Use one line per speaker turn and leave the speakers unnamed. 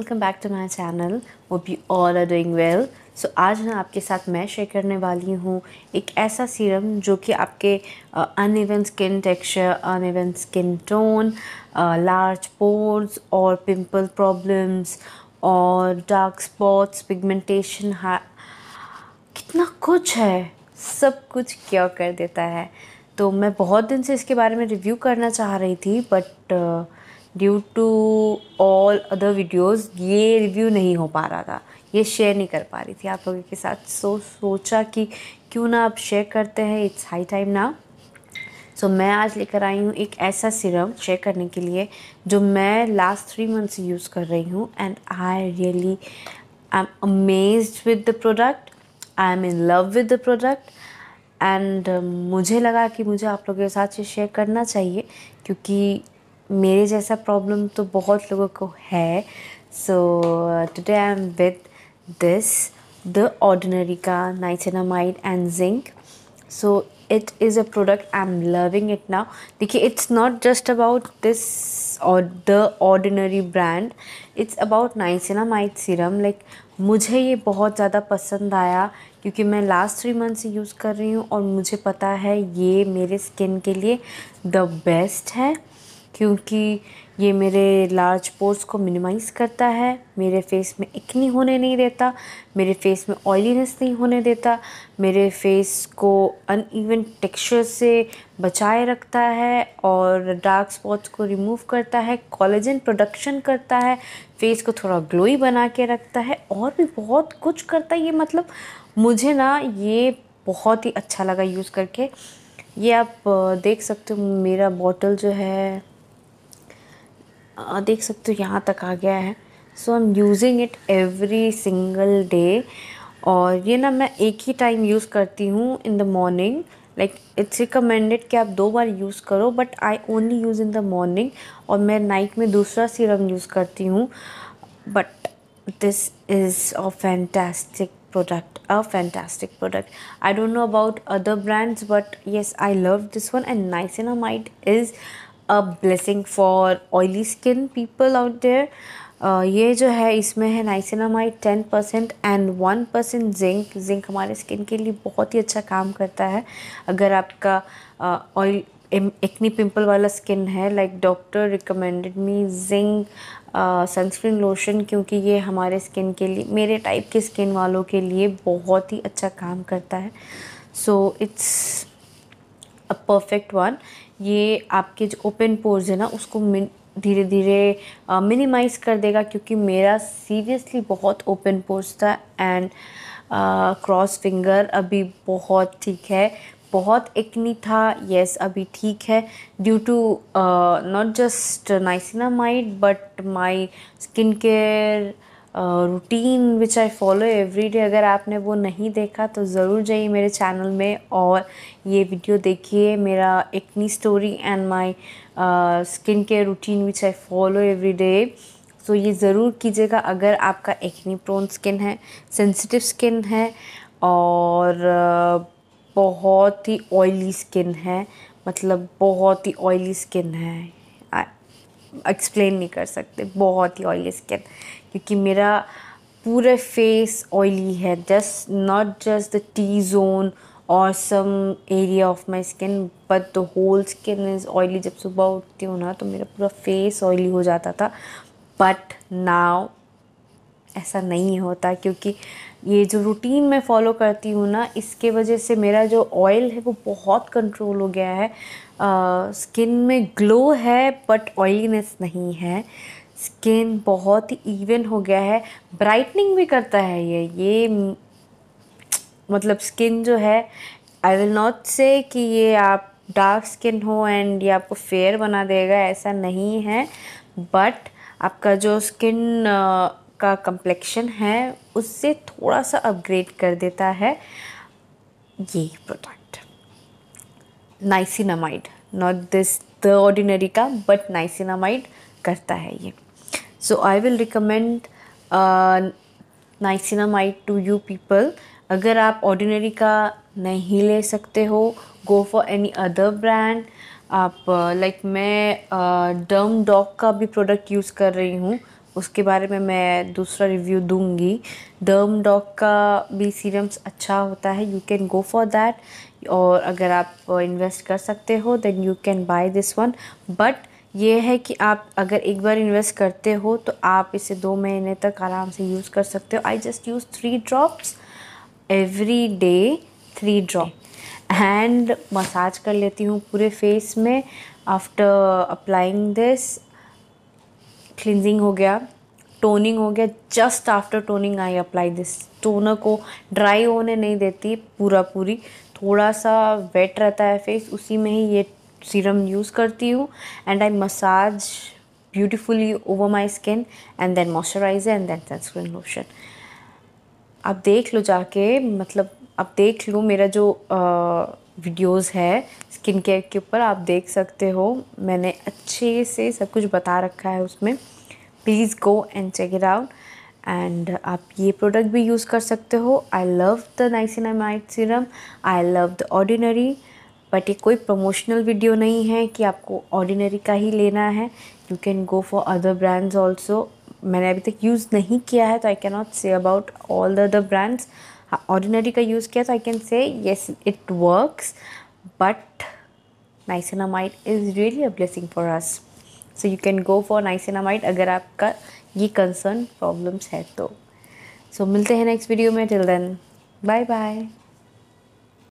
welcome back to my channel वो be all are doing well so आज ना आपके साथ मैं शेयर करने वाली हूँ एक ऐसा सीरम जो कि आपके uneven skin texture uneven skin tone large pores और पिम्पल प्रॉब्लम्स और डार्क स्पॉट्स पिगमेंटेशन कितना कुछ है सब कुछ क्योर कर देता है तो मैं बहुत दिन से इसके बारे में रिव्यू करना चाह रही थी but due to all other videos ये रिव्यू नहीं हो पा रहा था ये शेयर नहीं कर पा रही थी आप लोगों के साथ सो सोचा कि क्यों ना आप शेयर करते हैं इट्स हाई टाइम ना सो so, मैं आज लेकर आई हूँ एक ऐसा सिरम शेयर करने के लिए जो मैं लास्ट थ्री मंथ्स यूज़ कर रही हूँ and I really I am amaze with the product I am in love with the product and मुझे लगा कि मुझे आप लोगों के साथ ये शेयर करना चाहिए क्योंकि मेरे जैसा प्रॉब्लम तो बहुत लोगों को है so today I am with this the Ordinary का niacinamide and zinc so it is a product I am loving it now देखिए it's not just about this और the Ordinary brand it's about niacinamide serum like मुझे ये बहुत ज़्यादा पसंद आया क्योंकि मैं लास्ट थ्री मंथ से यूज़ कर रही हूँ और मुझे पता है ये मेरे स्किन के लिए द बेस्ट है क्योंकि ये मेरे लार्ज पोर्स को मिनिमाइज़ करता है मेरे फेस में इकनी होने नहीं देता मेरे फेस में ऑयलीनेस नहीं होने देता मेरे फेस को अनइवन टेक्सचर से बचाए रखता है और डार्क स्पॉट्स को रिमूव करता है कॉलेजन प्रोडक्शन करता है फेस को थोड़ा ग्लोई बना के रखता है और भी बहुत कुछ करता है ये मतलब मुझे ना ये बहुत ही अच्छा लगा यूज़ करके ये आप देख सकते हो मेरा बॉटल जो है देख सकते हो यहाँ तक आ गया है so I am using it every single day और ये ना मैं एक ही टाइम यूज़ करती हूँ in the morning like it's recommended कि आप दो बार यूज़ करो but I only use in the morning और मैं नाइट में दूसरा सीरम यूज़ करती हूँ but this is a fantastic product a fantastic product I don't know about other brands but yes I love this one and niacinamide is a blessing for oily skin people out there ये जो है इसमें है niacinamide ten percent and one percent zinc zinc हमारे skin के लिए बहुत ही अच्छा काम करता है अगर आपका ऑयल एक्नी पिंपल वाला स्किन है like doctor recommended me zinc sunscreen lotion क्योंकि ये हमारे स्किन के लिए मेरे टाइप के स्किन वालों के लिए बहुत ही अच्छा काम करता है so it's a perfect one ये आपके जो ओपन पोर्स है ना उसको धीरे धीरे मिनिमाइज़ कर देगा क्योंकि मेरा सीरियसली बहुत ओपन पोर्स था एंड क्रॉस फिंगर अभी बहुत ठीक है बहुत इकनी था यस अभी ठीक है due to not just niacinamide but my skin care routine which I follow every day अगर आपने वो नहीं देखा तो ज़रूर जाइए मेरे चैनल में और ये वीडियो देखिए मेरा acne story and my skin care routine which I follow everyday so ये ज़रूर कीजिएगा अगर आपका एक्नी प्रोन स्किन है सेंसिटिव स्किन है और बहुत ही ऑयली स्किन है मतलब बहुत ही ऑयली स्किन है एक्सप्लेन नहीं कर सकते बहुत ही ऑयली स्किन क्योंकि मेरा पूरे फेस ऑयली है just not just the T zone और some area of my skin but the whole skin is oily जब सुबह उठती हूँ ना तो मेरा पूरा फेस ऑयली हो जाता था बट नाव ऐसा नहीं होता क्योंकि ये जो रूटीन मैं फॉलो करती हूँ ना इसके वजह से मेरा जो ऑयल है वो बहुत कंट्रोल हो गया है स्किन में ग्लो है बट ऑयलीनेस नहीं है स्किन बहुत ही इवन हो गया है ब्राइटनिंग भी करता है ये ये मतलब स्किन जो है आई विल नॉट से कि ये आप डार्क स्किन हो एंड ये आपको फेयर बना देगा ऐसा नहीं है बट आपका जो स्किन का कम्प्लेक्शन है उससे थोड़ा सा अपग्रेड कर देता है ये product niacinamide not this the Ordinary का बट नाइसिनामाइड करता है ये so I will recommend niacinamide to you people अगर आप ऑर्डिनरी का नहीं ले सकते हो go for any other brand आप लाइक uh, like, मैं डर्म uh, डॉग का भी प्रोडक्ट यूज़ कर रही हूँ उसके बारे में मैं दूसरा रिव्यू दूंगी डर्म डॉग का भी सीरम्स अच्छा होता है you can go for that और अगर आप इन्वेस्ट कर सकते हो then you can buy this one but ये है कि आप अगर एक बार इन्वेस्ट करते हो तो आप इसे दो महीने तक आराम से यूज़ कर सकते हो I just use three drops every day three drop hand massage कर लेती हूँ पूरे फेस में आफ्टर अप्लाइंग दिस क्लिनजिंग हो गया टोनिंग हो गया just after toning I apply this toner को ड्राई होने नहीं देती पूरा पूरी थोड़ा सा वेट रहता है फेस उसी में ही ये सीरम यूज़ करती हूँ and I massage beautifully over my skin and then moisturiser and then sunscreen lotion आप देख लो जाके मतलब आप देख लो मेरा जो वीडियोस है स्किन केयर के ऊपर आप देख सकते हो मैंने अच्छे से सब कुछ बता रखा है उसमें please go and check it out and आप ये प्रोडक्ट भी यूज़ कर सकते हो I love the might serum I love the Ordinary but ये कोई प्रमोशनल वीडियो नहीं है कि आपको ऑर्डिनरी का ही लेना है you can go for other brands also मैंने अभी तक यूज़ नहीं किया है तो I can not say about all the other brands Ordinary का यूज़ किया तो I can say yes it works but niacinamide is really a blessing for us so you can go for niacinamide अगर आपका ये concern problems है तो सो so, मिलते हैं नेक्स्ट वीडियो में टिल देन बाय बाय